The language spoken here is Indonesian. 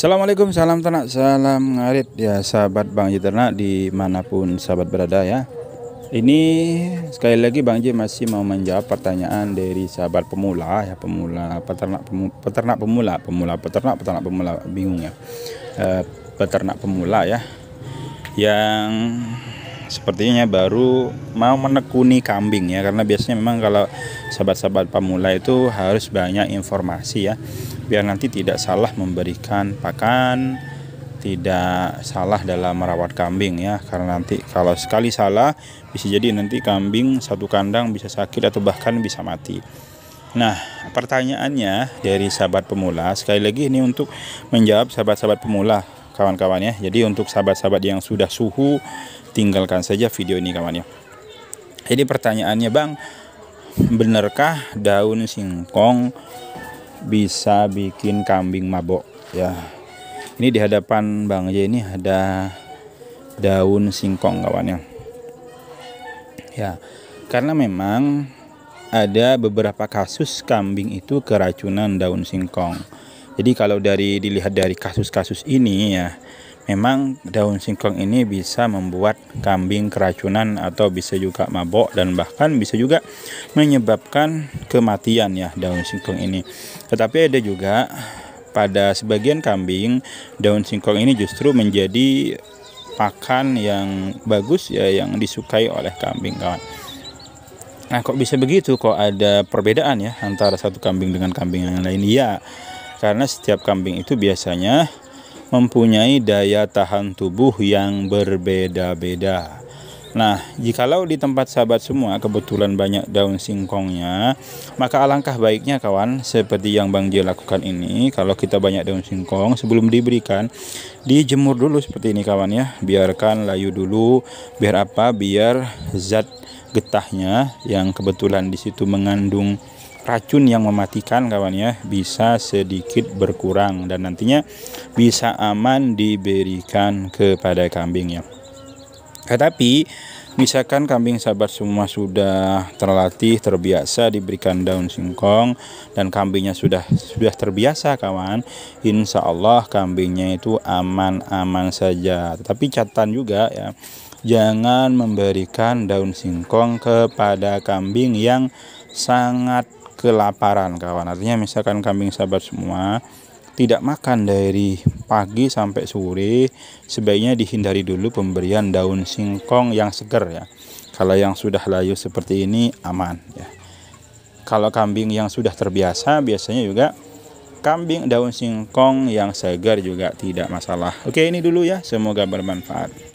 Assalamualaikum, salam ternak, salam ngarit ya sahabat Bang Ji ternak dimanapun sahabat berada ya. Ini sekali lagi Bang Ji masih mau menjawab pertanyaan dari sahabat pemula ya pemula peternak pemula, peternak pemula pemula peternak peternak pemula bingung ya e, peternak pemula ya yang sepertinya baru mau menekuni kambing ya karena biasanya memang kalau sahabat-sahabat pemula itu harus banyak informasi ya biar nanti tidak salah memberikan pakan tidak salah dalam merawat kambing ya karena nanti kalau sekali salah bisa jadi nanti kambing satu kandang bisa sakit atau bahkan bisa mati Nah, pertanyaannya dari sahabat pemula, sekali lagi ini untuk menjawab sahabat-sahabat pemula kawan-kawan ya. Jadi untuk sahabat-sahabat yang sudah suhu tinggalkan saja video ini kawan ya. Jadi pertanyaannya Bang, benarkah daun singkong bisa bikin kambing mabok ya? Ini di hadapan Bang J ini ada daun singkong kawan Ya, ya karena memang ada beberapa kasus kambing itu keracunan daun singkong. Jadi kalau dari dilihat dari kasus-kasus ini ya memang daun singkong ini bisa membuat kambing keracunan atau bisa juga mabok dan bahkan bisa juga menyebabkan kematian ya daun singkong ini. Tetapi ada juga pada sebagian kambing daun singkong ini justru menjadi pakan yang bagus ya yang disukai oleh kambing kawan. Nah kok bisa begitu kok ada perbedaan ya antara satu kambing dengan kambing yang lain? Ya karena setiap kambing itu biasanya mempunyai daya tahan tubuh yang berbeda-beda. Nah, jikalau di tempat sahabat semua kebetulan banyak daun singkongnya, maka alangkah baiknya kawan, seperti yang Bang J lakukan ini, kalau kita banyak daun singkong sebelum diberikan, dijemur dulu seperti ini kawan ya. Biarkan layu dulu, biar apa? Biar zat getahnya yang kebetulan di situ mengandung racun yang mematikan kawan ya bisa sedikit berkurang dan nantinya bisa aman diberikan kepada kambing ya tetapi misalkan kambing sahabat semua sudah terlatih terbiasa diberikan daun singkong dan kambingnya sudah sudah terbiasa kawan insya Allah kambingnya itu aman-aman saja Tetapi catatan juga ya jangan memberikan daun singkong kepada kambing yang sangat kelaparan kawan artinya misalkan kambing sahabat semua tidak makan dari pagi sampai sore sebaiknya dihindari dulu pemberian daun singkong yang segar ya kalau yang sudah layu seperti ini aman ya kalau kambing yang sudah terbiasa biasanya juga kambing daun singkong yang segar juga tidak masalah. Oke, ini dulu ya, semoga bermanfaat.